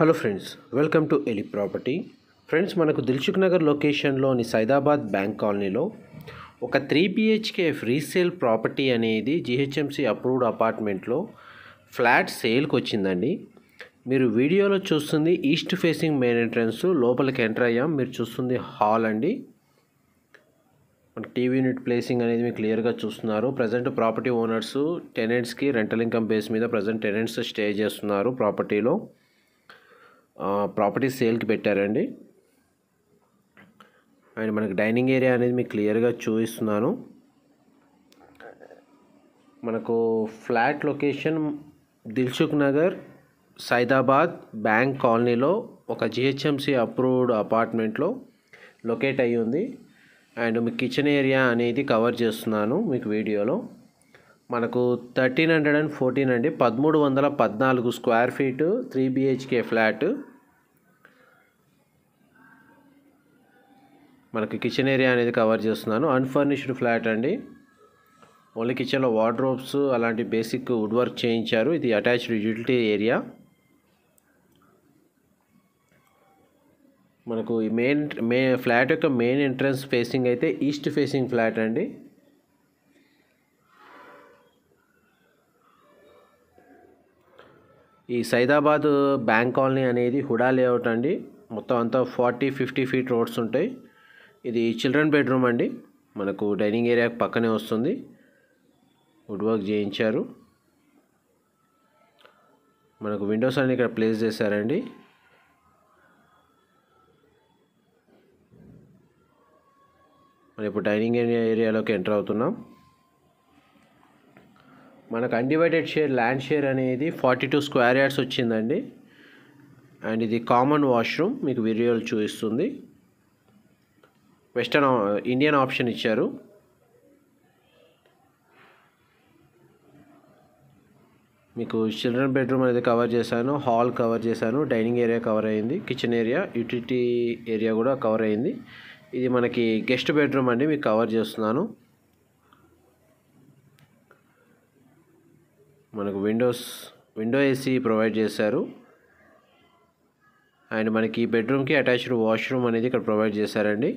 hello friends welcome to ఎలి property friends మనకు Dilsukhnagar లొకేషన్లోని సైదాబాద్ బ్యాంక్ కాలనీలో ఒక త్రీ బిహెచ్కే రీసేల్ ప్రాపర్టీ అనేది జిహెచ్ఎంసీ అప్రూవ్డ్ అపార్ట్మెంట్లో ఫ్లాట్ సేల్కి వచ్చిందండి మీరు వీడియోలో చూస్తుంది ఈస్ట్ ఫేసింగ్ మెయిన్ ఎంట్రన్స్ లోపలికి ఎంటర్ అయ్యాం మీరు చూస్తుంది హాల్ అండి మన టీవీ యూనిట్ ప్లేసింగ్ అనేది మీకు క్లియర్గా చూస్తున్నారు ప్రజెంట్ ప్రాపర్టీ ఓనర్స్ టెనెంట్స్కి రెంటల్ ఇన్కమ్ బేస్ మీద ప్రజెంట్ టెనెంట్స్ స్టే చేస్తున్నారు ప్రాపర్టీలో ప్రాపర్టీ సేల్కి పెట్టారండి అండ్ మనకు డైనింగ్ ఏరియా అనేది మీకు క్లియర్గా చూపిస్తున్నాను మనకు flat location Dilsukhnagar Saidabad bank కాలనీలో ఒక జిహెచ్ఎంసీ అప్రూవ్డ్ అపార్ట్మెంట్లో లొకేట్ అయ్యి ఉంది అండ్ మీ కిచెన్ ఏరియా అనేది కవర్ చేస్తున్నాను మీకు వీడియోలో మనకు థర్టీన్ హండ్రెడ్ అండ్ ఫోర్టీన్ అండి పదమూడు వందల పద్నాలుగు square feet three BHK flat మనకు కిచెన్ ఏరియా అనేది కవర్ చేస్తున్నాను అన్ఫర్నిష్డ్ ఫ్లాట్ అండి ఓన్లీ కిచెన్లో వార్డ్రోబ్స్ అలాంటి బేసిక్ వుడ్ వర్క్ చేయించారు ఇది అటాచ్డ్ యూటిలిటీ ఏరియా మనకు మెయిన్ మే ఫ్లాట్ యొక్క మెయిన్ ఎంట్రన్స్ ఫేసింగ్ అయితే ఈస్ట్ ఫేసింగ్ ఫ్లాట్ అండి ఈ సైదాబాద్ బ్యాంక్ కాలనీ అనేది హుడా లేఅవుట్ అండి మొత్తం అంతా ఫార్టీ ఫిఫ్టీ ఫీట్ రోడ్స్ ఉంటాయి ఇది చిల్డ్రన్ బెడ్రూమ్ అండి మనకు డైనింగ్ ఏరియాకి పక్కనే వస్తుంది వుడ్ వర్క్ చేయించారు మనకు విండోస్ అన్ని ఇక్కడ ప్లేస్ చేశారండి మరి ఇప్పుడు డైనింగ్ ఏరియాలోకి ఎంటర్ అవుతున్నాం మనకు అన్డివైడెడ్ షేర్ ల్యాండ్ షేర్ అనేది ఫార్టీ టూ స్క్వేర్ యార్డ్స్ వచ్చిందండి అండ్ ఇది కామన్ వాష్రూమ్ మీకు వీడియోలు చూపిస్తుంది వెస్టర్న్ ఇండియన్ ఆప్షన్ ఇచ్చారు మీకు చిల్డ్రన్ బెడ్రూమ్ అనేది కవర్ చేశాను హాల్ కవర్ చేశాను డైనింగ్ ఏరియా కవర్ అయింది కిచెన్ ఏరియా యూటిలిటీ ఏరియా కూడా కవర్ అయింది ఇది మనకి గెస్ట్ బెడ్రూమ్ అండి మీకు కవర్ చేస్తున్నాను మనకు విండోస్ విండో ఏసీ ప్రొవైడ్ చేశారు అండ్ మనకి బెడ్రూమ్కి అటాచ్డ్ వాష్రూమ్ అనేది ఇక్కడ ప్రొవైడ్ చేశారండి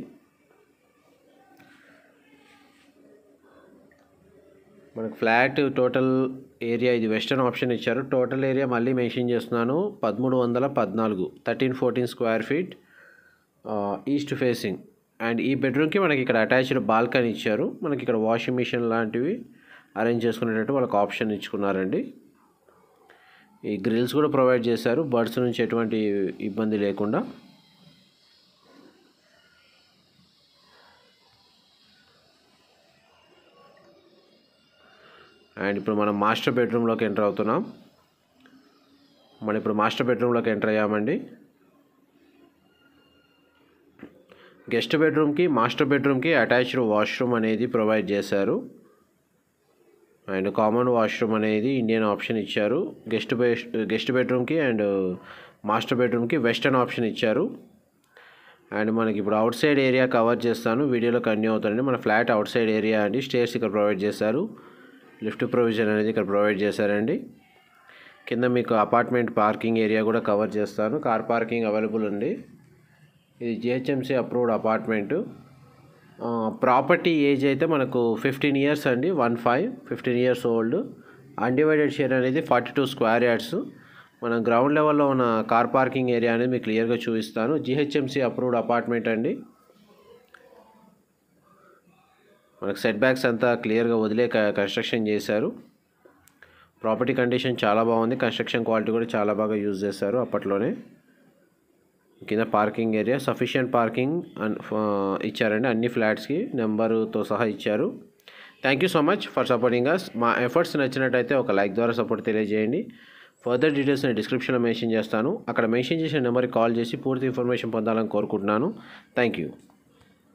మనకు ఫ్లాట్ టోటల్ ఏరియా ఇది వెస్టర్న్ ఆప్షన్ ఇచ్చారు టోటల్ ఏరియా మళ్ళీ మెన్షన్ చేస్తున్నాను పదమూడు వందల పద్నాలుగు thirteen fourteen square feet east facing and ఈ బెడ్రూమ్కి మనకి ఇక్కడ అటాచ్డ్ బాల్కనీ ఇచ్చారు మనకి ఇక్కడ వాషింగ్ మిషన్ లాంటివి అరేంజ్ చేసుకునేటట్టు వాళ్ళకి ఆప్షన్ ఇచ్చుకున్నారండి ఈ గ్రిల్స్ కూడా ప్రొవైడ్ చేశారు బర్డ్స్ నుంచి ఎటువంటి ఇబ్బంది లేకుండా అండ్ ఇప్పుడు మనం మాస్టర్ బెడ్రూమ్లోకి ఎంటర్ అవుతున్నాం మనం ఇప్పుడు మాస్టర్ బెడ్రూమ్లోకి ఎంటర్ అయ్యామండి గెస్ట్ బెడ్రూమ్కి మాస్టర్ బెడ్రూమ్కి అటాచ్డ్ వాష్రూమ్ అనేది ప్రొవైడ్ చేశారు అండ్ కామన్ వాష్రూమ్ అనేది ఇండియన్ ఆప్షన్ ఇచ్చారు గెస్ట్ బెస్ట్ గెస్ట్ బెడ్రూమ్కి అండ్ మాస్టర్ బెడ్రూమ్కి వెస్టర్న్ ఆప్షన్ ఇచ్చారు అండ్ మనకి ఇప్పుడు అవుట్ సైడ్ ఏరియా కవర్ చేస్తాను వీడియోలో కన్యూ అవుతానండి మన ఫ్లాట్ అవుట్ సైడ్ ఏరియా అండి స్టేర్స్ ఇక్కడ ప్రొవైడ్ చేశారు లిఫ్ట్ ప్రొవిజన్ అనేది ఇక్కడ ప్రొవైడ్ చేశారండి కింద మీకు అపార్ట్మెంట్ పార్కింగ్ ఏరియా కూడా కవర్ చేస్తాను కార్ పార్కింగ్ అవైలబుల్ ఉంది ఇది GHMC approved apartment property age అయితే మనకు ఫిఫ్టీన్ ఇయర్స్ అండి one five fifteen years old undivided share అనేది ఫార్టీ టూ స్క్వేర్ యార్డ్స్ మన గ్రౌండ్ లెవెల్లో ఉన్న కార్ పార్కింగ్ ఏరియా అనేది మీకు క్లియర్గా చూపిస్తాను జిహెచ్ఎంసీ అప్రూవ్డ్ అపార్ట్మెంట్ అండి మనకు సెట్ బ్యాక్స్ అంతా క్లియర్గా వదిలే కన్స్ట్రక్షన్ చేశారు ప్రాపర్టీ కండిషన్ చాలా బాగుంది కన్స్ట్రక్షన్ క్వాలిటీ కూడా చాలా బాగా యూజ్ చేశారు అప్పట్లోనే కింద పార్కింగ్ ఏరియా సఫిషియంట్ పార్కింగ్ ఇచ్చారండి అన్ని ఫ్లాట్స్కి నెంబరుతో సహా ఇచ్చారు thank you so much for supporting us మా ఎఫర్ట్స్ నచ్చినట్టయితే ఒక లైక్ ద్వారా సపోర్ట్ తెలియజేయండి ఫర్దర్ డీటెయిల్స్ నేను డిస్క్రిప్షన్లో మెన్షన్ చేస్తాను అక్కడ మెన్షన్ చేసిన నెంబర్కి కాల్ చేసి పూర్తి ఇన్ఫర్మేషన్ పొందాలని కోరుకుంటున్నాను థ్యాంక్ యూ